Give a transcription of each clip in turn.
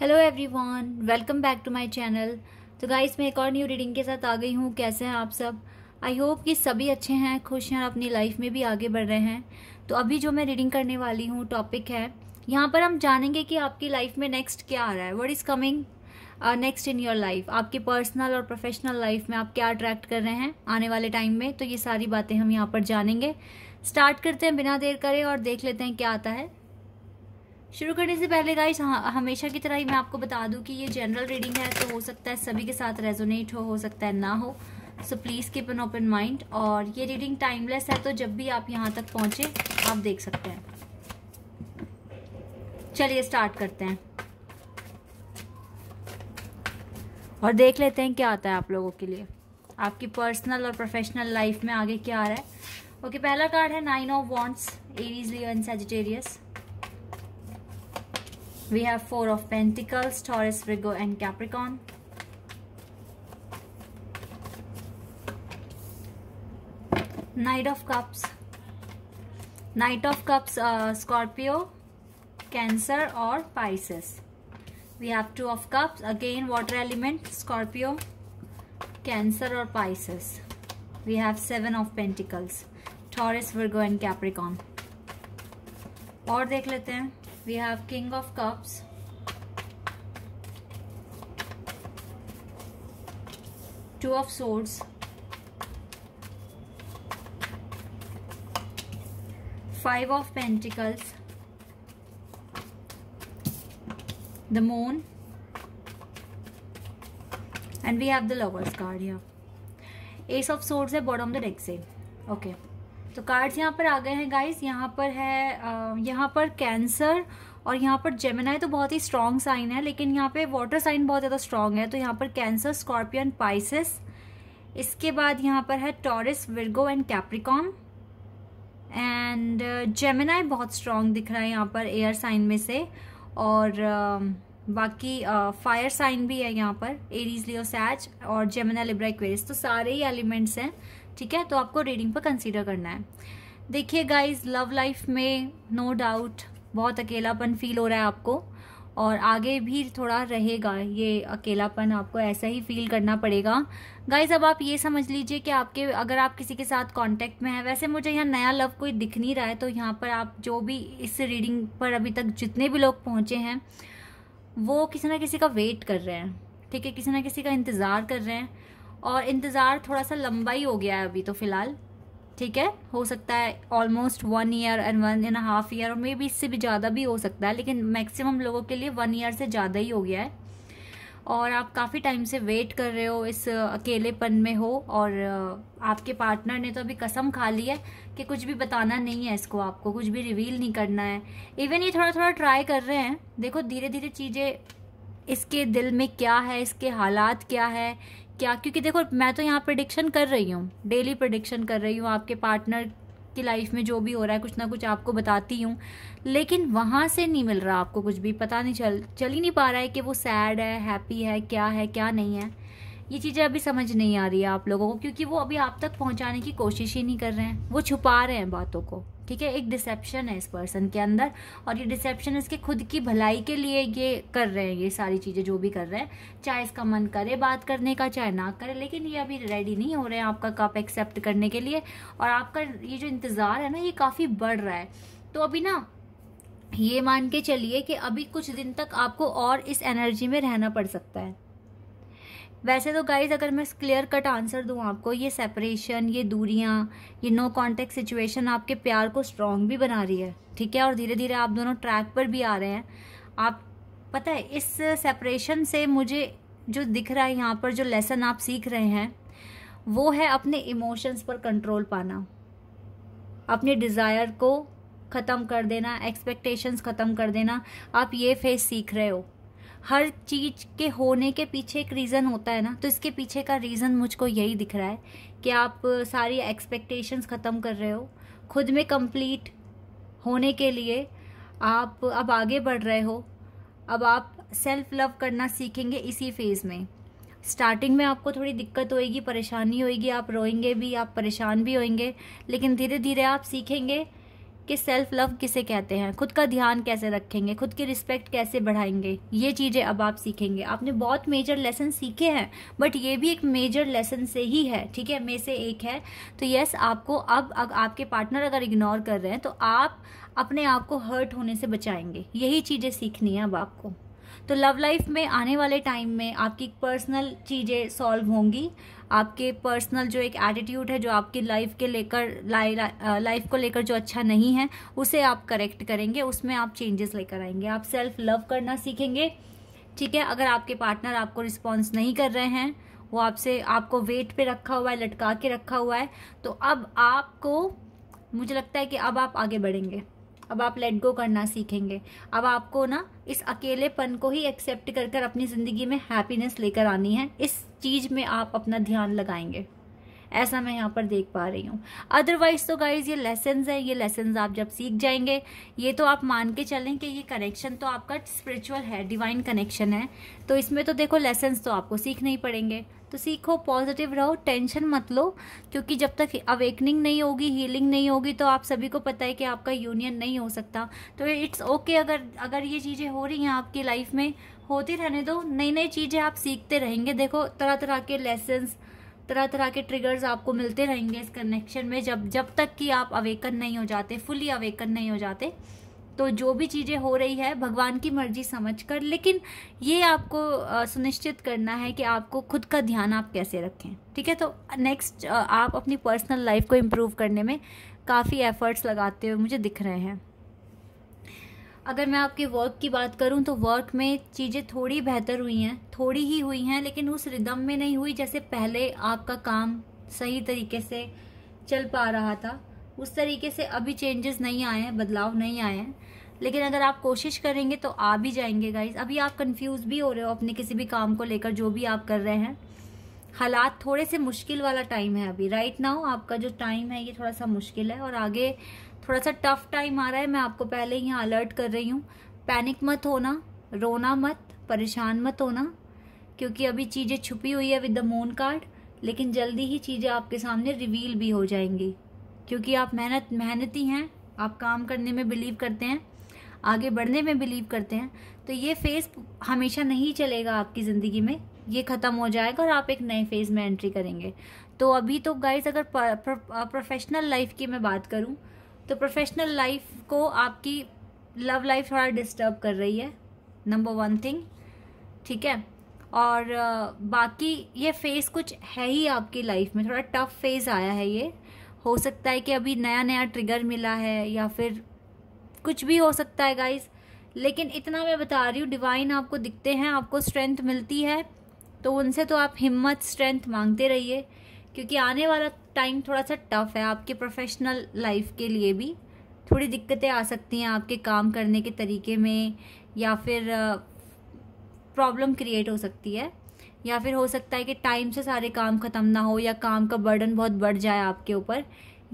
Hello everyone welcome back to my channel तो guys मैं एक और न्यू रीडिंग के साथ आ गई हूँ कैसे हैं आप सब आई होप कि सभी अच्छे हैं खुश हैं अपनी लाइफ में भी आगे बढ़ रहे हैं तो अभी जो मैं रीडिंग करने वाली हूँ टॉपिक है यहाँ पर हम जानेंगे कि आपकी लाइफ में नेक्स्ट क्या आ रहा है what is coming next in your life आपके पर्सनल और प्रोफेशनल लाइफ में आप क्या अट्रैक्ट कर रहे हैं आने वाले टाइम में तो ये सारी बातें हम यहाँ पर जानेंगे स्टार्ट करते हैं बिना देर करे और देख लेते हैं क्या आता है शुरू करने से पहले गाइस हाँ, हमेशा की तरह ही मैं आपको बता दूं कि ये जनरल रीडिंग है तो हो सकता है सभी के साथ रेजोनेट हो हो सकता है ना हो so please keep an open mind और ये रीडिंग टाइमलेस है तो जब भी आप यहाँ तक पहुँचे आप देख सकते हैं चलिए स्टार्ट करते हैं और देख लेते हैं क्या आता है आप लोगों के लिए आपकी पर्सनल और प्रोफेशनल लाइफ में आगे क्या आ रहा है ओके okay, पहला कार्ड है nine of wands Aries Leo and Sagittarius We have Four of Pentacles, Taurus, Virgo and Capricorn. Knight of Cups. Knight of Cups, uh, Scorpio, Cancer or Pisces. We have Two of Cups, again water element, Scorpio, Cancer or Pisces. We have Seven of Pentacles, Taurus, Virgo and Capricorn. Or, देख लेते हैं we have king of cups two of swords five of pentacles the moon and we have the lovers card here ace of swords at bottom the deck say okay तो cards यहाँ पर आ गए हैं guys यहाँ पर है यहाँ पर कैंसर और यहाँ पर जेमिनाई तो बहुत ही स्ट्रॉन्ग साइन है लेकिन यहाँ पे वाटर साइन बहुत ज़्यादा स्ट्रॉन्ग है तो यहाँ पर कैंसर स्कॉर्पियन पाइसिस इसके बाद यहाँ पर है Taurus Virgo and Capricorn and Gemini बहुत स्ट्रांग दिख रहा है यहाँ पर एयर साइन में से और uh, बाकी फायर uh, साइन भी है यहाँ पर एरीज लियो सैच और जेमिना लिब्रा इक्वेरिस तो सारे ही एलिमेंट्स हैं ठीक है तो आपको रीडिंग पर कंसिडर करना है देखिए गाइज लव लाइफ में नो डाउट बहुत अकेलापन फील हो रहा है आपको और आगे भी थोड़ा रहेगा ये अकेलापन आपको ऐसा ही फील करना पड़ेगा गाइज अब आप ये समझ लीजिए कि आपके अगर आप किसी के साथ कांटेक्ट में हैं वैसे मुझे यहाँ नया लव कोई दिख नहीं रहा है तो यहाँ पर आप जो भी इस रीडिंग पर अभी तक जितने भी लोग पहुँचे हैं वो किसी ना किसी का वेट कर रहे हैं ठीक है किसी ना किसी का इंतज़ार कर रहे हैं और इंतज़ार थोड़ा सा लंबा ही हो गया है अभी तो फ़िलहाल ठीक है हो सकता है almost one year and one and half year और मे बी इससे भी ज़्यादा भी हो सकता है लेकिन मैक्सिमम लोगों के लिए वन ईयर से ज़्यादा ही हो गया है और आप काफ़ी टाइम से वेट कर रहे हो इस अकेलेपन में हो और आपके पार्टनर ने तो अभी कसम खा ली है कि कुछ भी बताना नहीं है इसको आपको कुछ भी रिवील नहीं करना है इवन ये थोड़ा थोड़ा ट्राई कर रहे हैं देखो धीरे धीरे चीज़ें इसके दिल में क्या है इसके हालात क्या है क्या क्योंकि देखो मैं तो यहाँ प्रडिक्शन कर रही हूँ डेली प्रडिक्शन कर रही हूँ आपके पार्टनर की लाइफ में जो भी हो रहा है कुछ ना कुछ आपको बताती हूँ लेकिन वहाँ से नहीं मिल रहा आपको कुछ भी पता नहीं चल चल ही नहीं पा रहा है कि वो सैड है हैप्पी है क्या है क्या नहीं है ये चीज़ें अभी समझ नहीं आ रही है आप लोगों को क्योंकि वो अभी आप तक पहुंचाने की कोशिश ही नहीं कर रहे हैं वो छुपा रहे हैं बातों को ठीक है एक डिसेप्शन है इस पर्सन के अंदर और ये डिसेप्शन इसके खुद की भलाई के लिए ये कर रहे हैं ये सारी चीज़ें जो भी कर रहे हैं चाहे इसका मन करे बात करने का चाहे ना करे लेकिन ये अभी रेडी नहीं हो रहे हैं आपका कप एक्सेप्ट करने के लिए और आपका ये जो इंतज़ार है ना ये काफ़ी बढ़ रहा है तो अभी ना ये मान के चलिए कि अभी कुछ दिन तक आपको और इस एनर्जी में रहना पड़ सकता है वैसे तो गाइज अगर मैं क्लियर कट आंसर दूँ आपको ये सेपरेशन ये दूरियाँ ये नो कॉन्टेक्ट सिचुएशन आपके प्यार को स्ट्रॉन्ग भी बना रही है ठीक है और धीरे धीरे आप दोनों ट्रैक पर भी आ रहे हैं आप पता है इस सेपरेशन से मुझे जो दिख रहा है यहाँ पर जो लेसन आप सीख रहे हैं वो है अपने इमोशंस पर कंट्रोल पाना अपने डिज़ायर को ख़त्म कर देना एक्सपेक्टेशंस ख़त्म कर देना आप ये फेस सीख रहे हो हर चीज के होने के पीछे एक रीज़न होता है ना तो इसके पीछे का रीज़न मुझको यही दिख रहा है कि आप सारी एक्सपेक्टेशंस ख़त्म कर रहे हो खुद में कंप्लीट होने के लिए आप अब आगे बढ़ रहे हो अब आप सेल्फ लव करना सीखेंगे इसी फेज़ में स्टार्टिंग में आपको थोड़ी दिक्कत होएगी परेशानी होएगी आप रोएंगे भी आप परेशान भी होएंगे लेकिन धीरे धीरे आप सीखेंगे कि सेल्फ लव किसे कहते हैं खुद का ध्यान कैसे रखेंगे खुद की रिस्पेक्ट कैसे बढ़ाएंगे ये चीज़ें अब आप सीखेंगे आपने बहुत मेजर लेसन सीखे हैं बट ये भी एक मेजर लेसन से ही है ठीक है में से एक है तो यस आपको अब अग, आपके पार्टनर अगर इग्नोर कर रहे हैं तो आप अपने आप को हर्ट होने से बचाएंगे यही चीज़ें सीखनी है अब आपको तो लव लाइफ में आने वाले टाइम में आपकी पर्सनल चीज़ें सॉल्व होंगी आपके पर्सनल जो एक एटीट्यूड है जो आपकी लाइफ के लेकर लाइफ को लेकर जो अच्छा नहीं है उसे आप करेक्ट करेंगे उसमें आप चेंजेस लेकर आएंगे आप सेल्फ लव करना सीखेंगे ठीक है अगर आपके पार्टनर आपको रिस्पॉन्स नहीं कर रहे हैं वो आपसे आपको वेट पे रखा हुआ है लटका के रखा हुआ है तो अब आपको मुझे लगता है कि अब आप आगे बढ़ेंगे अब आप लेट गो करना सीखेंगे अब आपको ना इस अकेलेपन को ही एक्सेप्ट कर कर अपनी ज़िंदगी में हैप्पीनेस लेकर आनी है इस चीज़ में आप अपना ध्यान लगाएंगे ऐसा मैं यहाँ पर देख पा रही हूँ अदरवाइज तो गाइज ये लेसन है ये लेसन आप जब सीख जाएंगे ये तो आप मान के चलें कि ये कनेक्शन तो आपका स्पिरिचुअल है डिवाइन कनेक्शन है तो इसमें तो देखो लेसन तो आपको सीखने ही पड़ेंगे तो सीखो पॉजिटिव रहो टेंशन मत लो क्योंकि जब तक अवेकनिंग नहीं होगी हीलिंग नहीं होगी तो आप सभी को पता है कि आपका यूनियन नहीं हो सकता तो इट्स ओके okay अगर अगर ये चीज़ें हो रही हैं आपकी लाइफ में होती रहने दो नई नई चीज़ें आप सीखते रहेंगे देखो तरह तरह के लेसन्स तरह तरह के ट्रिगर्स आपको मिलते रहेंगे इस कनेक्शन में जब जब तक कि आप अवेकन नहीं हो जाते फुली अवेकन नहीं हो जाते तो जो भी चीज़ें हो रही है भगवान की मर्जी समझ कर लेकिन ये आपको सुनिश्चित करना है कि आपको खुद का ध्यान आप कैसे रखें ठीक है तो नेक्स्ट आप अपनी पर्सनल लाइफ को इम्प्रूव करने में काफ़ी एफर्ट्स लगाते हुए मुझे दिख रहे हैं अगर मैं आपके वर्क की बात करूं तो वर्क में चीज़ें थोड़ी बेहतर हुई हैं थोड़ी ही हुई हैं लेकिन उस रिदम में नहीं हुई जैसे पहले आपका काम सही तरीके से चल पा रहा था उस तरीके से अभी चेंजेस नहीं आए हैं बदलाव नहीं आए हैं लेकिन अगर आप कोशिश करेंगे तो आ भी जाएंगे गाइज अभी आप कंफ्यूज भी हो रहे हो अपने किसी भी काम को लेकर जो भी आप कर रहे हैं हालात थोड़े से मुश्किल वाला टाइम है अभी राइट नाउ आपका जो टाइम है ये थोड़ा सा मुश्किल है और आगे थोड़ा सा टफ टाइम आ रहा है मैं आपको पहले यहाँ अलर्ट कर रही हूँ पैनिक मत होना रोना मत परेशान मत होना क्योंकि अभी चीज़ें छुपी हुई है विद द मून कार्ड लेकिन जल्दी ही चीज़ें आपके सामने रिवील भी हो जाएंगी क्योंकि आप मेहनत मेहनती हैं आप काम करने में बिलीव करते हैं आगे बढ़ने में बिलीव करते हैं तो ये फेज़ हमेशा नहीं चलेगा आपकी ज़िंदगी में ये ख़त्म हो जाएगा और आप एक नए फेज़ में एंट्री करेंगे तो अभी तो गाइज अगर प्रोफेशनल लाइफ की मैं बात करूँ तो प्रोफेशनल लाइफ को आपकी लव लाइफ थोड़ा डिस्टर्ब कर रही है नंबर वन थिंग ठीक है और बाकी ये फेज़ कुछ है ही आपकी लाइफ में थोड़ा टफ फेज़ आया है ये हो सकता है कि अभी नया नया ट्रिगर मिला है या फिर कुछ भी हो सकता है गाइज लेकिन इतना मैं बता रही हूँ डिवाइन आपको दिखते हैं आपको स्ट्रेंथ मिलती है तो उनसे तो आप हिम्मत स्ट्रेंथ मांगते रहिए क्योंकि आने वाला टाइम थोड़ा सा टफ है आपके प्रोफेशनल लाइफ के लिए भी थोड़ी दिक्कतें आ सकती हैं आपके काम करने के तरीके में या फिर प्रॉब्लम क्रिएट हो सकती है या फिर हो सकता है कि टाइम से सारे काम ख़त्म ना हो या काम का बर्डन बहुत बढ़ जाए आपके ऊपर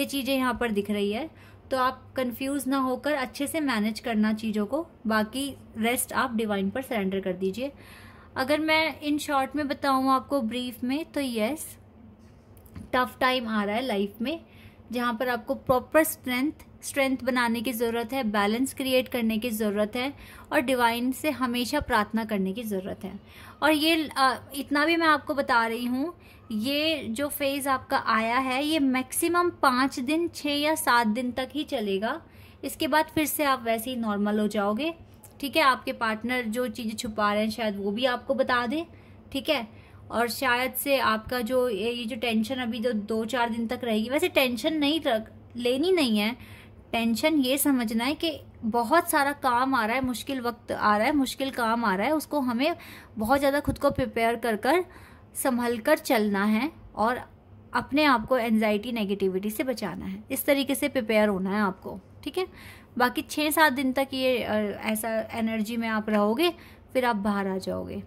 ये चीज़ें यहाँ पर दिख रही है तो आप कंफ्यूज ना होकर अच्छे से मैनेज करना चीज़ों को बाकी रेस्ट आप डिवाइन पर सरेंडर कर दीजिए अगर मैं इन शॉर्ट में बताऊँ आपको ब्रीफ में तो येस टफ टाइम आ रहा है लाइफ में जहाँ पर आपको प्रॉपर स्ट्रेंथ स्ट्रेंथ बनाने की ज़रूरत है बैलेंस क्रिएट करने की ज़रूरत है और डिवाइन से हमेशा प्रार्थना करने की ज़रूरत है और ये आ, इतना भी मैं आपको बता रही हूँ ये जो फेज़ आपका आया है ये मैक्सिमम पाँच दिन छः या सात दिन तक ही चलेगा इसके बाद फिर से आप वैसे ही नॉर्मल हो जाओगे ठीक है आपके पार्टनर जो चीज़ें छुपा रहे हैं शायद वो भी आपको बता दें ठीक है और शायद से आपका जो ये जो टेंशन अभी जो दो चार दिन तक रहेगी वैसे टेंशन नहीं रख लेनी नहीं है टेंशन ये समझना है कि बहुत सारा काम आ रहा है मुश्किल वक्त आ रहा है मुश्किल काम आ रहा है उसको हमें बहुत ज़्यादा खुद को प्रिपेयर कर कर संभल कर चलना है और अपने आप को एनजाइटी नेगेटिविटी से बचाना है इस तरीके से प्रिपेयर होना है आपको ठीक है बाकी छः सात दिन तक ये ऐसा एनर्जी में आप रहोगे फिर आप बाहर आ जाओगे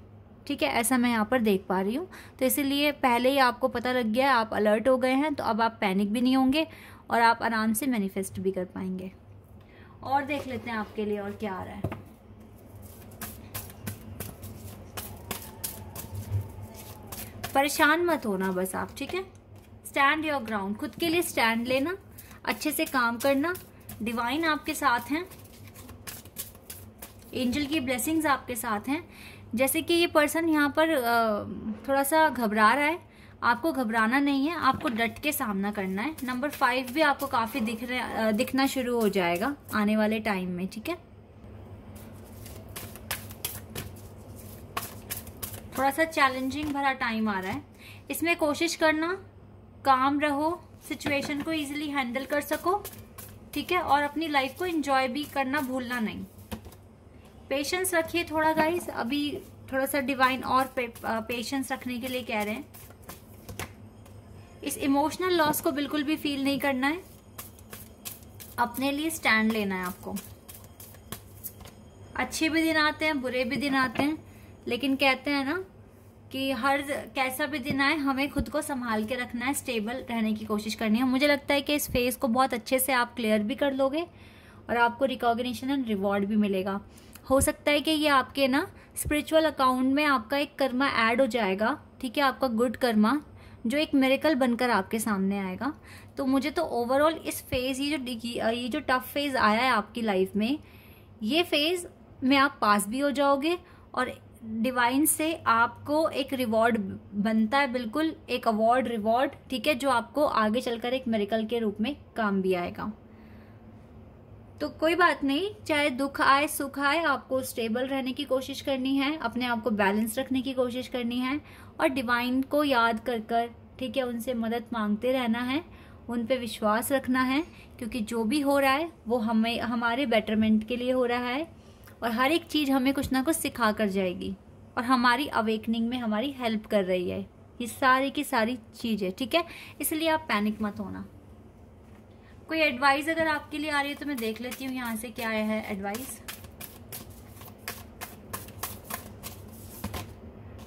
ठीक है ऐसा मैं यहाँ पर देख पा रही हूँ तो इसीलिए पहले ही आपको पता लग गया आप अलर्ट हो गए हैं तो अब आप पैनिक भी नहीं होंगे और आप आराम से मैनिफेस्ट भी कर पाएंगे और देख लेते हैं आपके लिए और क्या आ रहा है परेशान मत होना बस आप ठीक है स्टैंड योर ग्राउंड खुद के लिए स्टैंड लेना अच्छे से काम करना डिवाइन आपके साथ हैं एंजल की ब्लेसिंग्स आपके साथ हैं जैसे कि ये पर्सन यहाँ पर थोड़ा सा घबरा रहा है आपको घबराना नहीं है आपको डट के सामना करना है नंबर फाइव भी आपको काफ़ी दिख रहे दिखना शुरू हो जाएगा आने वाले टाइम में ठीक है थोड़ा सा चैलेंजिंग भरा टाइम आ रहा है इसमें कोशिश करना काम रहो सिचुएशन को इजीली हैंडल कर सको ठीक है और अपनी लाइफ को एंजॉय भी करना भूलना नहीं पेशेंस रखिए थोड़ा गाइस अभी थोड़ा सा डिवाइन और पे, पेशेंस रखने के लिए कह रहे हैं इस इमोशनल लॉस को बिल्कुल भी फील नहीं करना है अपने लिए स्टैंड लेना है आपको अच्छे भी दिन आते हैं बुरे भी दिन आते हैं लेकिन कहते हैं ना कि हर कैसा भी दिन आए हमें खुद को संभाल के रखना है स्टेबल रहने की कोशिश करनी है मुझे लगता है कि इस फेज को बहुत अच्छे से आप क्लियर भी कर लोगे और आपको रिकॉग्निशन एंड रिवॉर्ड भी मिलेगा हो सकता है कि ये आपके ना स्पिरिचुअल अकाउंट में आपका एक कर्मा ऐड हो जाएगा ठीक है आपका गुड कर्मा जो एक मेरेकल बनकर आपके सामने आएगा तो मुझे तो ओवरऑल इस फेज़ ये जो ये जो टफ फेज़ आया है आपकी लाइफ में ये फेज़ में आप पास भी हो जाओगे और डिवाइन से आपको एक रिवॉर्ड बनता है बिल्कुल एक अवार्ड रिवॉर्ड ठीक है जो आपको आगे चलकर एक मेरिकल के रूप में काम भी आएगा तो कोई बात नहीं चाहे दुख आए सुख आए आपको स्टेबल रहने की कोशिश करनी है अपने आप को बैलेंस रखने की कोशिश करनी है और डिवाइन को याद कर कर ठीक है उनसे मदद मांगते रहना है उन पे विश्वास रखना है क्योंकि जो भी हो रहा है वो हमें हमारे बेटरमेंट के लिए हो रहा है और हर एक चीज़ हमें कुछ ना कुछ सिखा कर जाएगी और हमारी अवेकनिंग में हमारी हेल्प कर रही है ये सारी की सारी चीज़ है ठीक है इसलिए आप पैनिक मत होना कोई एडवाइस अगर आपके लिए आ रही है तो मैं देख लेती हूँ यहाँ से क्या आया है advice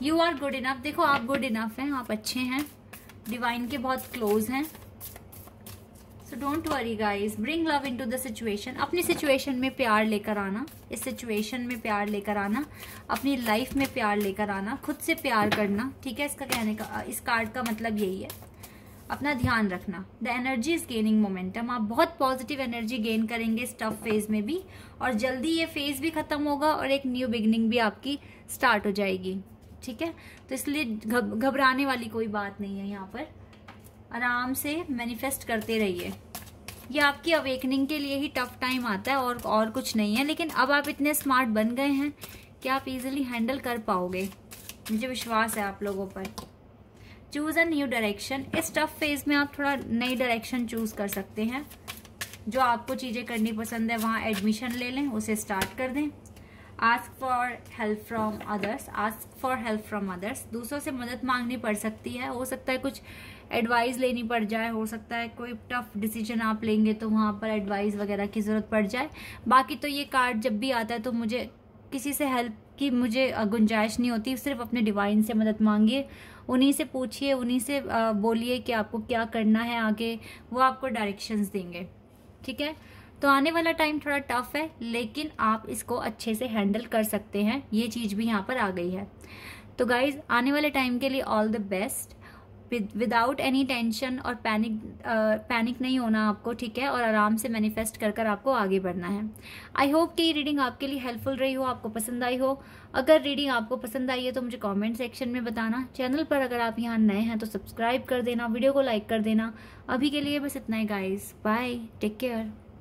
you are good enough देखो आप गुड इनफ हैं आप अच्छे हैं डिवाइन के बहुत क्लोज हैं so don't worry guys bring love into the situation अपनी सिचुएशन में प्यार लेकर आना इस सिचुएशन में प्यार लेकर आना अपनी लाइफ में प्यार लेकर आना खुद से प्यार करना ठीक है इसका कहने का इस कार्ड का मतलब यही है अपना ध्यान रखना the energy is gaining momentum आप बहुत पॉजिटिव एनर्जी गेन करेंगे इस टफ फेज में भी और जल्दी ये फेज भी खत्म होगा और एक न्यू बिगनिंग भी आपकी स्टार्ट हो जाएगी ठीक है तो इसलिए घबराने वाली कोई बात नहीं है यहाँ पर आराम से मैनिफेस्ट करते रहिए ये आपकी अवेकनिंग के लिए ही टफ टाइम आता है और और कुछ नहीं है लेकिन अब आप इतने स्मार्ट बन गए हैं कि आप इजीली हैंडल कर पाओगे मुझे विश्वास है आप लोगों पर चूज अ न्यू डायरेक्शन इस टफ फेज में आप थोड़ा नई डायरेक्शन चूज कर सकते हैं जो आपको चीज़ें करनी पसंद है वहाँ एडमिशन ले लें उसे स्टार्ट कर दें ask for help from others ask for help from others दूसरों से मदद मांगनी पड़ सकती है हो सकता है कुछ एडवाइस लेनी पड़ जाए हो सकता है कोई टफ डिसीजन आप लेंगे तो वहाँ पर एडवाइस वगैरह की ज़रूरत पड़ जाए बाकी तो ये कार्ड जब भी आता है तो मुझे किसी से हेल्प कि मुझे गुंजाइश नहीं होती सिर्फ अपने डिवाइन से मदद मांगिए उन्हीं से पूछिए उन्हीं से बोलिए कि आपको क्या करना है आगे वो आपको डायरेक्शंस देंगे ठीक है तो आने वाला टाइम थोड़ा टफ है लेकिन आप इसको अच्छे से हैंडल कर सकते हैं ये चीज़ भी यहाँ पर आ गई है तो गाइज आने वाले टाइम के लिए all the best without any tension और पैनिक पैनिक नहीं होना आपको ठीक है और आराम से मैनिफेस्ट कर कर आपको आगे बढ़ना है आई होप कि रीडिंग आपके लिए हेल्पफुल रही हो आपको पसंद आई हो अगर रीडिंग आपको पसंद आई है तो मुझे कमेंट सेक्शन में बताना चैनल पर अगर आप यहाँ नए हैं तो सब्सक्राइब कर देना वीडियो को लाइक कर देना अभी के लिए बस इतना ही गाइज बाय टेक केयर